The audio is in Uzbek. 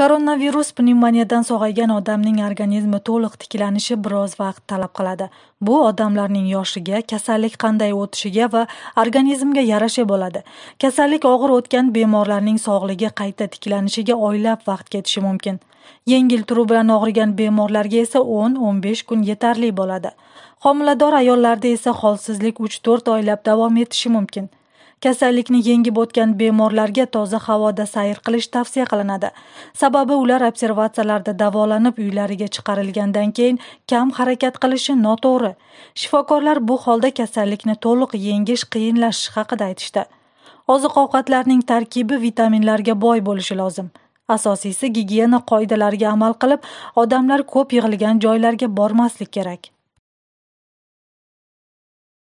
koronavirus pnevmoniyadan sog'aygan odamning organizmi to'liq tiklanishi biroz vaqt talab qiladi bu odamlarning yoshiga kasallik qanday o'tishiga va organizmga yarasha bo'ladi kasallik og'ir o'tgan bemorlarning sog'ligi qayta tiklanishiga oylab vaqt ketishi mumkin yengil turi bilan og'rigan bemorlarga esa 10-15 kun yetarli bo'ladi homilador ayollarda esa holsizlik 3-4 oylab davom etishi mumkin kasallikni yengib o'tgan bemorlarga toza havoda sayr qilish tavsiya qilinadi sababi ular observatsiyalarda davolanib uylariga chiqarilgandan keyin kam harakat qilishi noto'g'ri shifokorlar bu holda kasallikni to'liq yengish qiyinlashishi haqida aytishdi oziq ovqatlarning tarkibi vitaminlarga boy bo'lishi lozim asosiysi gigiyena qoidalariga amal qilib odamlar ko'p yig'ilgan joylarga bormaslik kerak